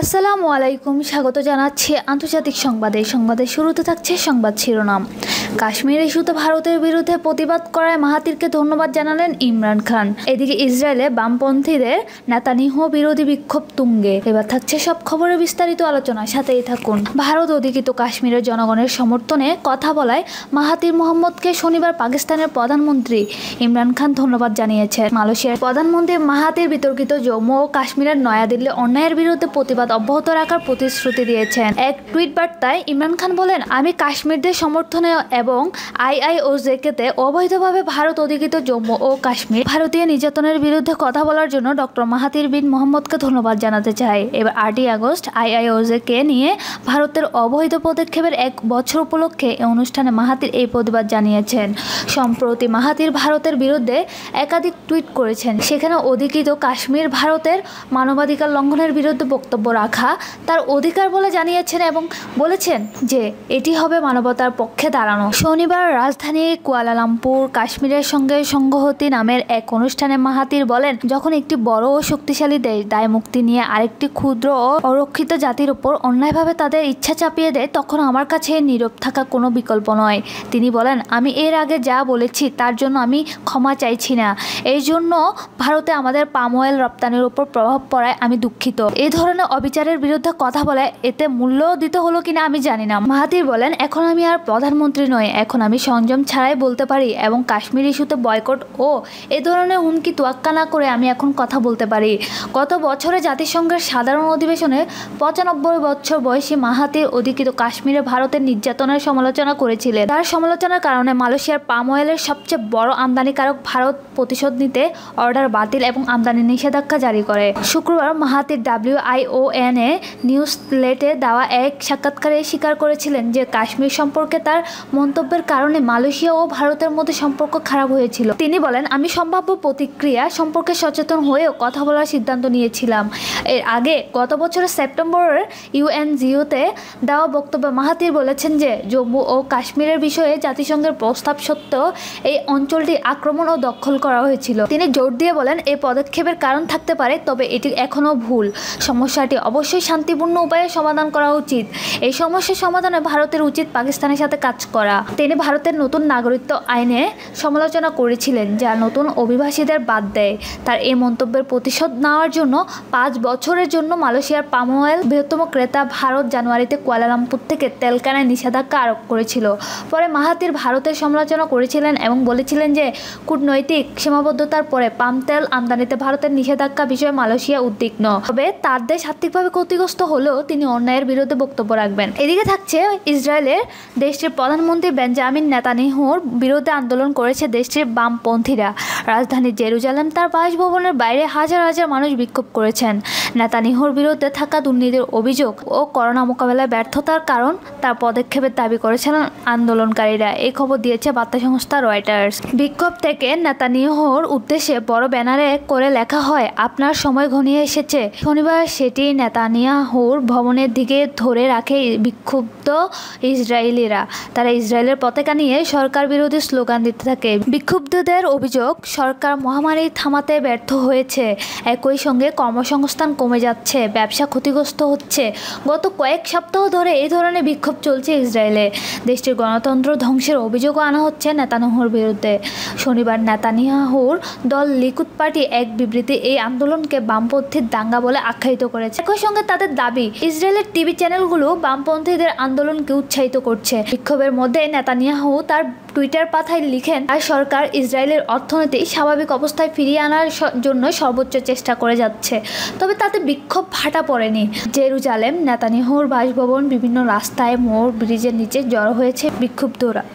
আসসালামু আলাইকুম স্বাগত জানাচ্ছি আন্তর্জাতিক সংবাদে সংবাদে শুরুতে থাকছে সংবাদ শিরোনাম কাশ্মীর ইস্যুতে ভারতের বিরুদ্ধে প্রতিবাদ করায় মাহাতিরকে ধন্যবাদ জানালেন ইমরান খান এদিকে ইসরায়েলে বামপন্থীদের নেতানিহ বিরোধী বিক্ষোভ তুঙ্গে এবার থাকছে সব খবরের বিস্তারিত আলোচনা সাথেই থাকুন ভারত অধিকৃত কাশ্মীরের জনগণের সমর্থনে কথা বলায় মাহাতির মোহাম্মদকে শনিবার পাকিস্তানের প্রধানমন্ত্রী ইমরান খান ধন্যবাদ জানিয়েছেন মালয়েশিয়ার প্রধানমন্ত্রী মাহাতির বিতর্কিত জম্মু ও কাশ্মীরের নয়াদিল্লি অন্যায়ের বিরুদ্ধে প্রতিবাদ সংবাদ অব্যাহত রাখার প্রতিশ্রুতি দিয়েছেন এক টুইট বার্তায় ইমরান খান বলেন আমি কাশ্মীরদের সমর্থনে এবং আইআইওজেকেতে জেকেতে অবৈধভাবে ভারত অধিকৃত জম্মু ও কাশ্মীর ভারতীয় নির্যাতনের বিরুদ্ধে কথা বলার জন্য ডক্টর মাহাতির বিন মোহাম্মদকে ধন্যবাদ জানাতে চাই এবার আটই আগস্ট আইআইওজেকে নিয়ে ভারতের অবৈধ পদক্ষেপের এক বছর উপলক্ষে এই অনুষ্ঠানে মাহাতির এই প্রতিবাদ জানিয়েছেন সম্প্রতি মাহাতির ভারতের বিরুদ্ধে একাধিক টুইট করেছেন সেখানে অধিকৃত কাশ্মীর ভারতের মানবাধিকার লঙ্ঘনের বিরুদ্ধে বক্তব্য বক্তব্য রাখা তার অধিকার বলে জানিয়েছেন এবং বলেছেন যে এটি হবে মানবতার পক্ষে দাঁড়ানো শনিবার রাজধানী কুয়ালালামপুর কাশ্মীরের সঙ্গে সংঘহতি নামের এক অনুষ্ঠানে মাহাতির বলেন যখন একটি বড় ও শক্তিশালী দেশ দায় মুক্তি নিয়ে আরেকটি ক্ষুদ্র ও অরক্ষিত জাতির উপর অন্যায়ভাবে তাদের ইচ্ছা চাপিয়ে দেয় তখন আমার কাছে নীরব থাকা কোনো বিকল্প নয় তিনি বলেন আমি এর আগে যা বলেছি তার জন্য আমি ক্ষমা চাইছি না এই জন্য ভারতে আমাদের পাম অয়েল রপ্তানির উপর প্রভাব পড়ায় আমি দুঃখিত এ ধরনের অবিচারের বিরুদ্ধে কথা বলে এতে মূল্য দিতে হলো কিনা আমি জানি না মাহাতির বলেন এখন আমি আর প্রধানমন্ত্রী নই এখন আমি সংযম ছাড়াই বলতে পারি এবং কাশ্মীর ইস্যুতে বয়কট ও এ ধরনের হুমকি তোয়াক্কা না করে আমি এখন কথা বলতে পারি গত বছরে জাতিসংঘের সাধারণ অধিবেশনে পঁচানব্বই বছর বয়সী মাহাতির অধিকৃত কাশ্মীরে ভারতের নির্যাতনের সমালোচনা করেছিলেন তার সমালোচনার কারণে মালয়েশিয়ার পাম অয়েলের সবচেয়ে বড় আমদানিকারক ভারত প্রতিশোধ নিতে অর্ডার বাতিল এবং আমদানি নিষেধাজ্ঞা জারি করে শুক্রবার মাহাতির ডাব্লিউআইও ওএনএ নিউজ প্লেটে দেওয়া এক সাক্ষাৎকারে স্বীকার করেছিলেন যে কাশ্মীর সম্পর্কে তার মন্তব্যের কারণে মালয়েশিয়া ও ভারতের মধ্যে সম্পর্ক খারাপ হয়েছিল তিনি বলেন আমি সম্ভাব্য প্রতিক্রিয়া সম্পর্কে সচেতন হয়েও কথা বলার সিদ্ধান্ত নিয়েছিলাম এর আগে গত বছরের সেপ্টেম্বরের ইউএনজিওতে দেওয়া বক্তব্যে মাহাতির বলেছেন যে জম্মু ও কাশ্মীরের বিষয়ে জাতিসংঘের প্রস্তাব সত্ত্বেও এই অঞ্চলটি আক্রমণ ও দখল করা হয়েছিল তিনি জোর দিয়ে বলেন এই পদক্ষেপের কারণ থাকতে পারে তবে এটি এখনও ভুল সমস্যাটি পরিস্থিতি অবশ্যই শান্তিপূর্ণ উপায়ে সমাধান করা উচিত এই সমস্যার সমাধানে ভারতের উচিত পাকিস্তানের সাথে কাজ করা তিনি ভারতের নতুন নাগরিকত্ব আইনে সমালোচনা করেছিলেন যা নতুন অভিবাসীদের বাদ দেয় তার এই মন্তব্যের প্রতিশোধ নেওয়ার জন্য পাঁচ বছরের জন্য মালয়েশিয়ার পাম বৃহত্তম ক্রেতা ভারত জানুয়ারিতে কুয়ালালামপুর থেকে তেলকানায় নিষেধাজ্ঞা আরোপ করেছিল পরে মাহাতির ভারতের সমালোচনা করেছিলেন এবং বলেছিলেন যে কূটনৈতিক সীমাবদ্ধতার পরে পাম তেল আমদানিতে ভারতের নিষেধাজ্ঞা বিষয়ে মালয়েশিয়া উদ্বিগ্ন তবে তাদের সাথে আর্থিকভাবে ক্ষতিগ্রস্ত হলেও তিনি অন্যায়ের বিরুদ্ধে বক্তব্য রাখবেন এদিকে থাকছে ইসরায়েলের দেশটির প্রধানমন্ত্রী বেঞ্জামিন নেতানিহুর বিরুদ্ধে আন্দোলন করেছে দেশটির বামপন্থীরা রাজধানী জেরুজালেম তার বাসভবনের বাইরে হাজার হাজার মানুষ বিক্ষোভ করেছেন নেতানিহুর বিরুদ্ধে থাকা দুর্নীতির অভিযোগ ও করোনা মোকাবেলায় ব্যর্থতার কারণ তার পদক্ষেপের দাবি করেছেন আন্দোলনকারীরা এই খবর দিয়েছে বার্তা সংস্থা রয়টার্স বিক্ষোভ থেকে নেতানিহুর উদ্দেশ্যে বড় ব্যানারে করে লেখা হয় আপনার সময় ঘনিয়ে এসেছে শনিবার সেটি নেতানিয়াহুর ভবনের দিকে ধরে রাখে বিক্ষুব্ধ ইসরায়েলিরা তারা ইসরায়েলের পতাকা নিয়ে সরকার বিরোধী স্লোগান দিতে থাকে বিক্ষুব্ধদের অভিযোগ সরকার মহামারী থামাতে ব্যর্থ হয়েছে একই সঙ্গে কর্মসংস্থান কমে যাচ্ছে ব্যবসা ক্ষতিগ্রস্ত হচ্ছে গত কয়েক সপ্তাহ ধরে এই ধরনের বিক্ষোভ চলছে ইসরায়েলে দেশটির গণতন্ত্র ধ্বংসের অভিযোগও আনা হচ্ছে নেতানহুর বিরুদ্ধে শনিবার নেতানিয়াহুর দল লিকুদ পার্টি এক বিবৃতি এই আন্দোলনকে বামপন্থীর দাঙ্গা বলে আখ্যায়িত করেছে একই সঙ্গে তাদের দাবি ইসরায়েলের টিভি চ্যানেলগুলো বামপন্থীদের আন্দোলনকে উৎসাহিত করছে বিক্ষোভের মধ্যে নেতানিয়াহু তার টুইটার পাথায় লিখেন আর সরকার ইসরায়েলের অর্থনীতি স্বাভাবিক অবস্থায় ফিরিয়ে আনার জন্য সর্বোচ্চ চেষ্টা করে যাচ্ছে তবে তাতে বিক্ষোভ ফাটা পড়েনি জেরুজালেম নেতানিহুর বাসভবন বিভিন্ন রাস্তায় মোড় ব্রিজের নিচে জড়ো হয়েছে বিক্ষুব্ধরা